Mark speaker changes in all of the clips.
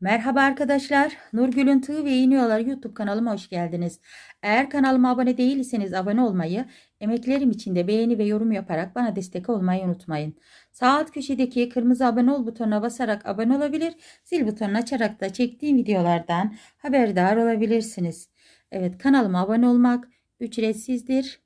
Speaker 1: Merhaba arkadaşlar. Nurgül'ün Tığ ve İğniyorlar YouTube kanalıma hoş geldiniz. Eğer kanalıma abone değilseniz abone olmayı, emeklerim için de beğeni ve yorum yaparak bana destek olmayı unutmayın. Sağ alt köşedeki kırmızı abone ol butonuna basarak abone olabilir, zil butonunu açarak da çektiğim videolardan haberdar olabilirsiniz. Evet kanalıma abone olmak ücretsizdir.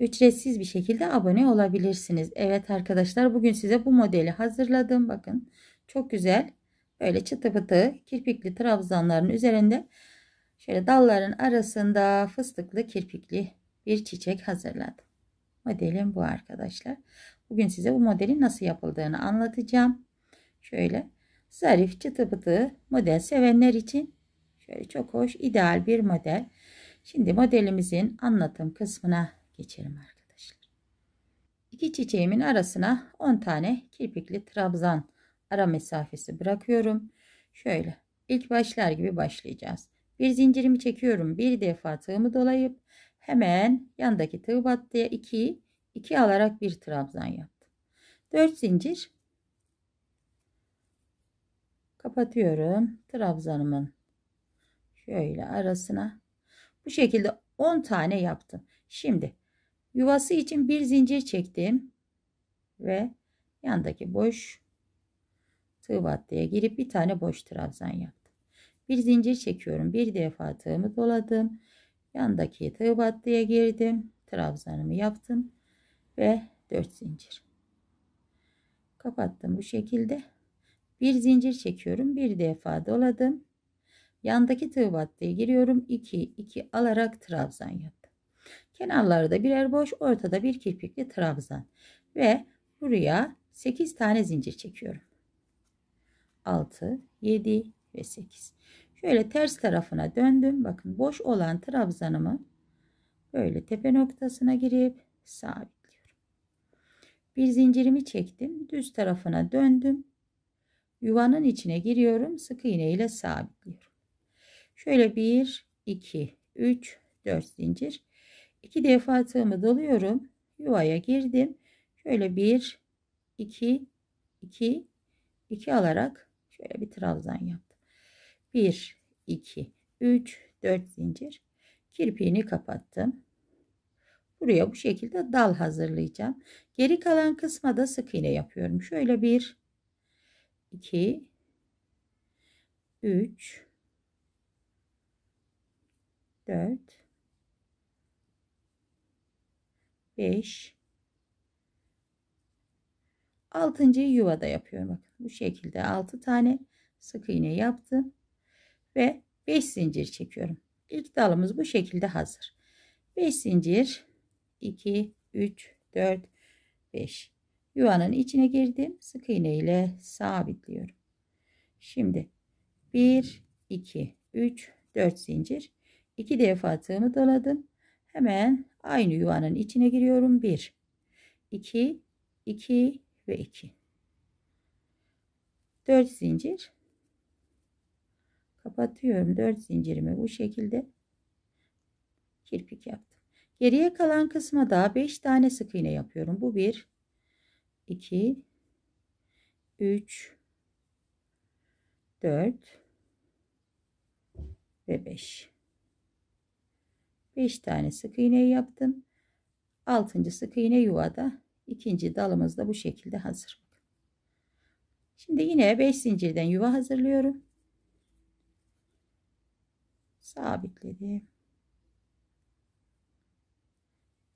Speaker 1: Ücretsiz bir şekilde abone olabilirsiniz. Evet arkadaşlar bugün size bu modeli hazırladım. Bakın çok güzel Öyle çıtı pıtı kirpikli trabzanların üzerinde şöyle dalların arasında fıstıklı kirpikli bir çiçek hazırladım. Modelim bu arkadaşlar. Bugün size bu modelin nasıl yapıldığını anlatacağım. Şöyle zarif çıtı pıtı model sevenler için şöyle çok hoş ideal bir model. Şimdi modelimizin anlatım kısmına geçelim arkadaşlar. İki çiçeğimin arasına 10 tane kirpikli trabzan ara mesafesi bırakıyorum. Şöyle ilk başlar gibi başlayacağız. Bir zincirimi çekiyorum. Bir defa tığımı dolayıp hemen yandaki tığ battıya 2 2 alarak bir trabzan yaptım. 4 zincir kapatıyorum. Trabzanımın şöyle arasına bu şekilde 10 tane yaptım. Şimdi yuvası için bir zincir çektim ve yandaki boş tığ battaya girip bir tane boş trabzan yaptım. Bir zincir çekiyorum. Bir defa tığımı doladım. Yandaki tığ battaya girdim. Trabzanımı yaptım. Ve 4 zincir. Kapattım bu şekilde. Bir zincir çekiyorum. Bir defa doladım. Yandaki tığ battaya giriyorum. 2 2 alarak trabzan yaptım. Kenarlarda birer boş, ortada bir kirpikli trabzan ve buraya 8 tane zincir çekiyorum. 6, 7 ve 8. Şöyle ters tarafına döndüm. Bakın boş olan trabzanımı böyle tepe noktasına girip sabitliyorum. Bir zincirimi çektim. Düz tarafına döndüm. Yuvanın içine giriyorum. Sık iğne ile sabitliyorum. Şöyle 1, 2, 3, 4 zincir. 2 defa tığımı doluyorum. Yuvaya girdim. Şöyle 1, 2, 2, 2 alarak Şöyle bir trabzan yaptım. 1, 2, 3, 4 zincir. Kirpiğini kapattım. Buraya bu şekilde dal hazırlayacağım. Geri kalan kısma da sık iğne yapıyorum. Şöyle 1, 2, 3, 4, 5, altıncıyı yuvada yapıyorum. Bakın bu şekilde altı tane sık iğne yaptım ve 5 zincir çekiyorum. İlk dalımız bu şekilde hazır. 5 zincir 2 3 4 5 yuvanın içine girdim. Sık iğne ile sabitliyorum. Şimdi 1 2 3 4 zincir 2 defa tığımı doladım. Hemen aynı yuvanın içine giriyorum. 1 2 2 ve 2 4 zincir kapatıyorum 4 zincirimi bu şekilde kirpik yaptım geriye kalan kısma da 5 tane sık iğne yapıyorum bu 1 2 3 4 ve 5 5 tane sık iğne yaptım 6. sık iğne yuvada İkinci dalımız da bu şekilde hazır. Şimdi yine 5 zincirden yuva hazırlıyorum. Sabitledim.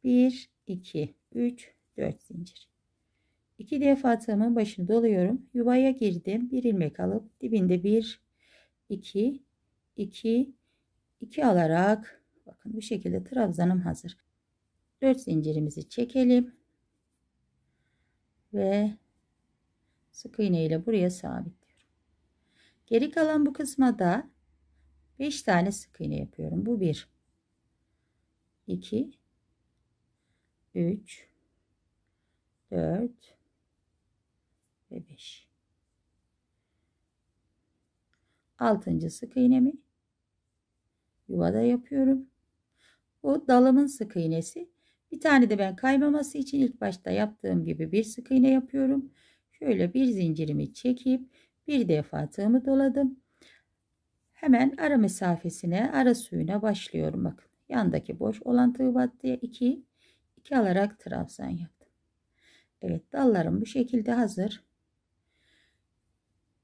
Speaker 1: 1 2 3 4 zincir. 2 defa tığımın başını doluyorum. Yuvaya girdim. Bir ilmek alıp dibinde 1 2 2 2 alarak bakın bu şekilde trabzanım hazır. 4 zincirimizi çekelim ve sık iğne ile buraya sabitliyorum. Geri kalan bu kısma da 5 tane sık iğne yapıyorum. Bu 1 2 3 4 ve 5 6. sık iğnemi yuvada yapıyorum. Bu dalımın sık iğnesi bir tane de ben kaymaması için ilk başta yaptığım gibi bir sık iğne yapıyorum. Şöyle bir zincirimi çekip bir defa tığımı doladım. Hemen ara mesafesine ara suyuna başlıyorum. Bakın yandaki boş olan tığ battıya 2 2 alarak trabzan yaptım. Evet dallarım bu şekilde hazır.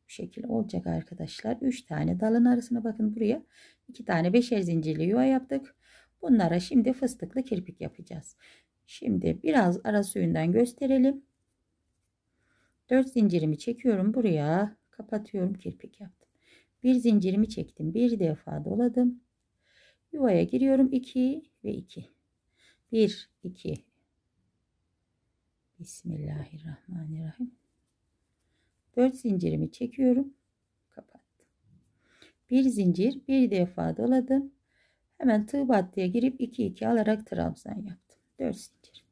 Speaker 1: Bu şekilde olacak arkadaşlar. 3 tane dalın arasına bakın buraya 2 tane beşer zincirli yuva yaptık. Bunlara şimdi fıstıklı kirpik yapacağız. Şimdi biraz ara suyundan gösterelim. 4 zincirimi çekiyorum buraya kapatıyorum kirpik yaptım. Bir zincirimi çektim. Bir defa doladım. Yuvaya giriyorum 2 ve 2. 1 2 Bismillahirrahmanirrahim. 4 zincirimi çekiyorum. Kapattım. Bir zincir bir defa doladım. Hemen tığ battıya girip 2 2 alarak trabzan yaptım. 4 zincir.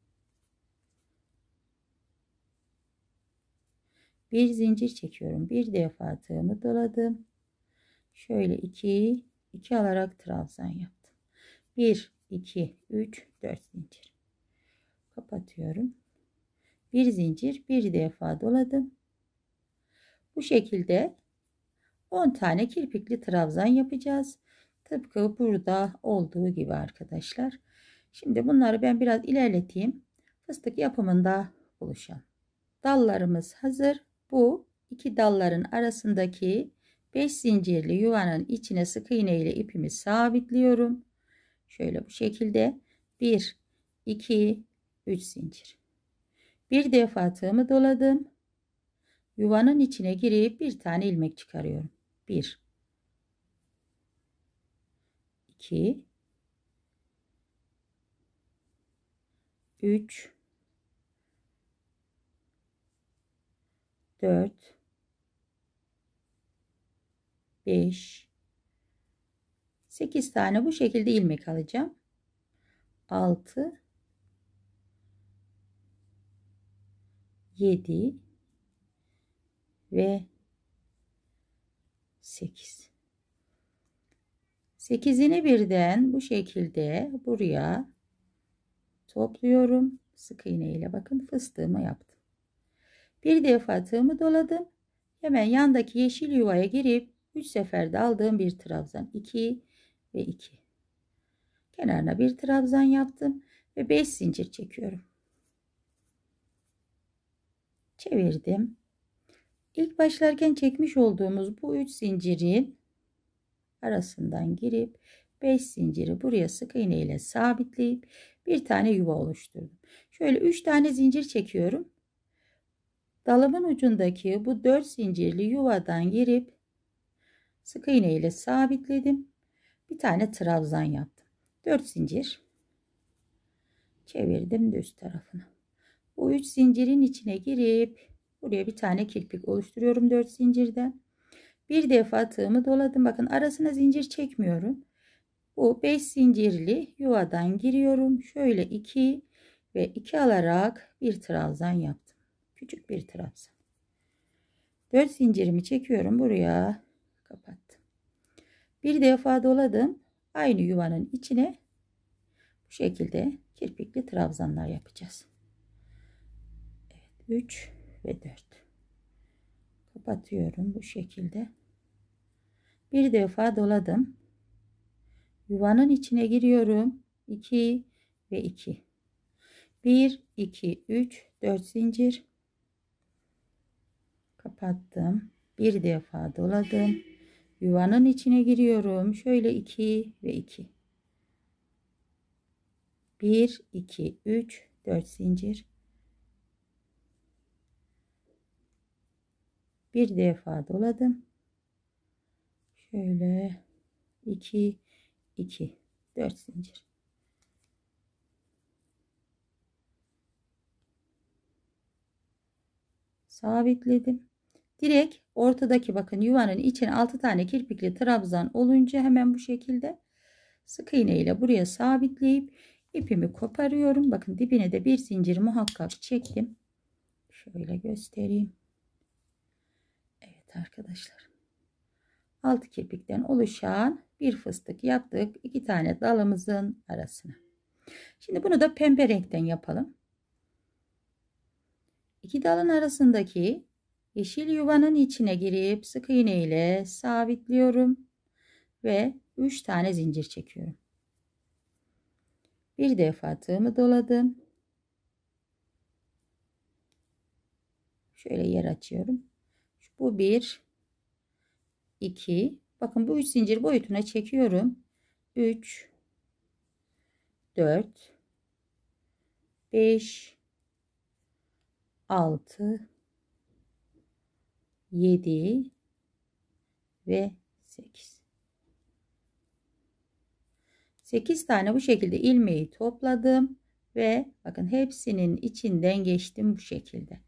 Speaker 1: Bir zincir çekiyorum. Bir defa tığımı doladım. Şöyle 2 2 alarak trabzan yaptım. 1 2 3 4 zincir. Kapatıyorum. Bir zincir bir defa doladım. Bu şekilde 10 tane kirpikli trabzan yapacağız. Tıpkı burada olduğu gibi arkadaşlar. Şimdi bunları ben biraz ilerleteyim. Fıstık yapımında buluşalım. Dallarımız hazır. Bu iki dalların arasındaki 5 zincirli yuvanın içine sık iğne ile ipimi sabitliyorum. Şöyle bu şekilde 1 2 3 zincir. Bir defa tığımı doladım. Yuvanın içine girip bir tane ilmek çıkarıyorum. 1 2 3 4 5 8 tane bu şekilde ilmek alacağım. 6 7 ve 8 8'ini birden bu şekilde buraya topluyorum. Sık iğne ile bakın fıstığımı yaptım. Bir defa tığımı doladım. Hemen yandaki yeşil yuvaya girip 3 seferde aldığım bir trabzan 2 ve 2. Kenarına bir trabzan yaptım ve 5 zincir çekiyorum. Çevirdim. İlk başlarken çekmiş olduğumuz bu 3 zincirin arasından girip 5 zinciri buraya sık iğne ile sabitleyip bir tane yuva oluşturdum. Şöyle 3 tane zincir çekiyorum. Dalımın ucundaki bu 4 zincirli yuvadan girip sık iğne ile sabitledim. Bir tane trabzan yaptım. 4 zincir çevirdim düz tarafına. Bu 3 zincirin içine girip buraya bir tane kirpik oluşturuyorum 4 zincirden bir defa tığımı doladım bakın arasına zincir çekmiyorum bu 5 zincirli yuvadan giriyorum şöyle 2 ve 2 alarak bir trabzan yaptım küçük bir trabzan 4 zincirimi çekiyorum buraya kapattım bir defa doladım aynı yuvanın içine bu şekilde kirpikli trabzanlar yapacağız evet, ve 4 kapatıyorum bu şekilde bir defa doladım yuvanın içine giriyorum 2 ve 2 1 2 3 4 zincir kapattım bir defa doladım yuvanın içine giriyorum şöyle 2 ve 2 1 2 3 4 zincir bir defa doladım şöyle 2 2 4 zincir sabitledim direkt ortadaki bakın yuvanın içine 6 tane kirpikli trabzan olunca hemen bu şekilde sık iğne ile buraya sabitleyip ipimi koparıyorum bakın dibine de bir zincir muhakkak çektim şöyle göstereyim Evet arkadaşlar 6 kirpikten oluşan bir fıstık yaptık. iki tane dalımızın arasına. Şimdi bunu da pembe renkten yapalım. İki dalın arasındaki yeşil yuvanın içine girip sık iğne ile sabitliyorum ve 3 tane zincir çekiyorum. Bir defa tığımı doladım. Şöyle yer açıyorum. Bu bir 2 bakın bu 3 zincir boyutuna çekiyorum 3 4 5 6 7 ve 8 8 tane bu şekilde ilmeği topladım ve bakın hepsinin içinden geçtim bu şekilde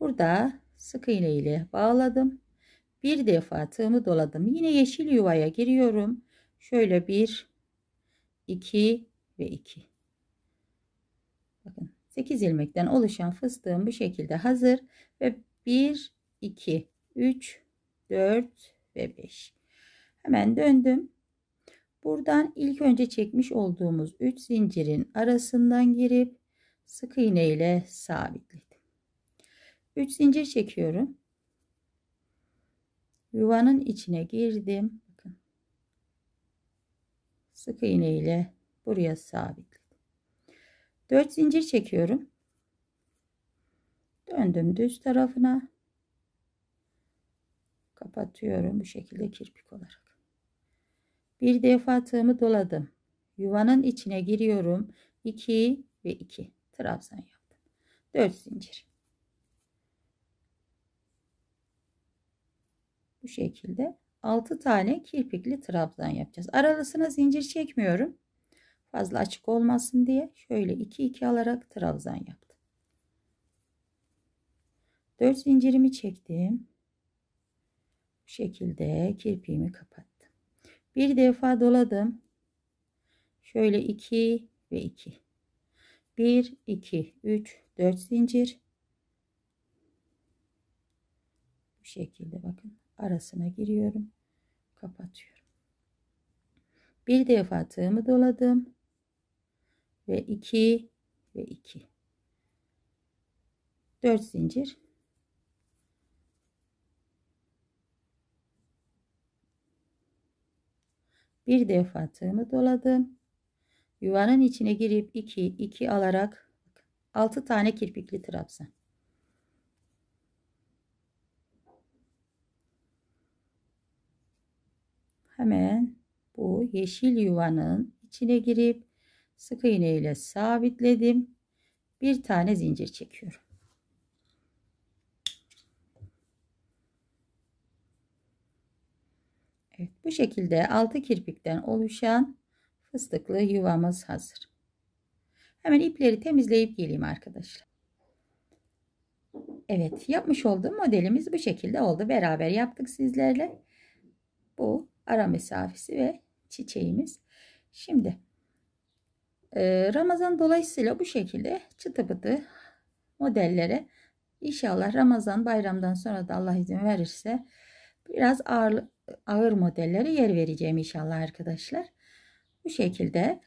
Speaker 1: burada sık iğne ile bağladım bir defa tığımı doladım. Yine yeşil yuvaya giriyorum. Şöyle bir, iki ve iki. Bakın 8 ilmekten oluşan fıstığım bu şekilde hazır. Ve 1, 2, 3, 4 ve 5. Hemen döndüm. Buradan ilk önce çekmiş olduğumuz 3 zincirin arasından girip sık iğne ile sabitledim. 3 zincir çekiyorum yuvanın içine girdim. Bakın. Sık iğne ile buraya sabitledim. 4 zincir çekiyorum. Döndüm düz tarafına. Kapatıyorum bu şekilde kirpik olarak. Bir defa tığımı doladım. Yuvanın içine giriyorum. 2 ve 2 trabzan yaptım. 4 zincir. bu şekilde 6 tane kirpikli trabzan yapacağız. Aralısına zincir çekmiyorum. Fazla açık olmasın diye şöyle 2 2 alarak trabzan yaptım. 4 zincirimi çektim. Bu şekilde kirpiğimi kapattım. Bir defa doladım. Şöyle 2 ve 2. 1 2 3 4 zincir. Bu şekilde bakın arasına giriyorum. Kapatıyorum. Bir defa tığımı doladım. Ve 2 ve 2. 4 zincir. Bir defa tığımı doladım. Yuvanın içine girip 2 2 alarak 6 tane kirpikli trabzan. hemen bu yeşil yuvanın içine girip sık iğne ile sabitledim. Bir tane zincir çekiyorum. Evet, bu şekilde 6 kirpikten oluşan fıstıklı yuvamız hazır. Hemen ipleri temizleyip geleyim arkadaşlar. Evet yapmış olduğum modelimiz bu şekilde oldu. Beraber yaptık sizlerle. Bu ara mesafesi ve çiçeğimiz. Şimdi e, Ramazan dolayısıyla bu şekilde çıtı pıtı modellere inşallah Ramazan bayramdan sonra da Allah izin verirse biraz ağır, ağır modellere yer vereceğim inşallah arkadaşlar. Bu şekilde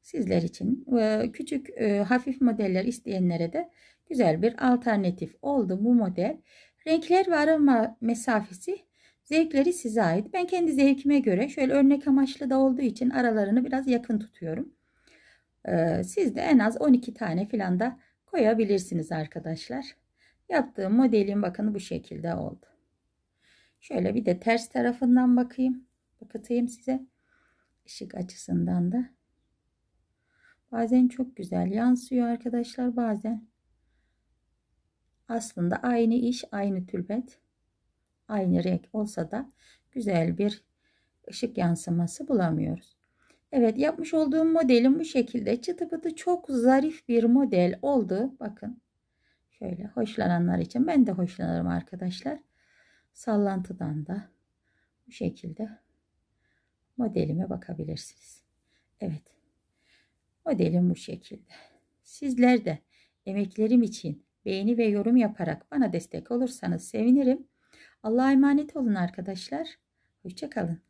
Speaker 1: sizler için e, küçük e, hafif modeller isteyenlere de güzel bir alternatif oldu bu model. Renkler ve arama mesafesi Zevkleri size ait. Ben kendi zevkime göre şöyle örnek amaçlı da olduğu için aralarını biraz yakın tutuyorum. Ee, siz de en az 12 tane filan da koyabilirsiniz arkadaşlar. Yaptığım modelin bakın bu şekilde oldu. Şöyle bir de ters tarafından bakayım. Bakıtayım size. Işık açısından da. Bazen çok güzel yansıyor arkadaşlar. Bazen aslında aynı iş aynı tülbent aynı renk olsa da güzel bir ışık yansıması bulamıyoruz. Evet yapmış olduğum modelim bu şekilde çıtı pıtı çok zarif bir model oldu. Bakın şöyle hoşlananlar için ben de hoşlanırım arkadaşlar. Sallantıdan da bu şekilde modelime bakabilirsiniz. Evet modelim bu şekilde. Sizler de emeklerim için beğeni ve yorum yaparak bana destek olursanız sevinirim. Allah'a emanet olun arkadaşlar. Hoşçakalın.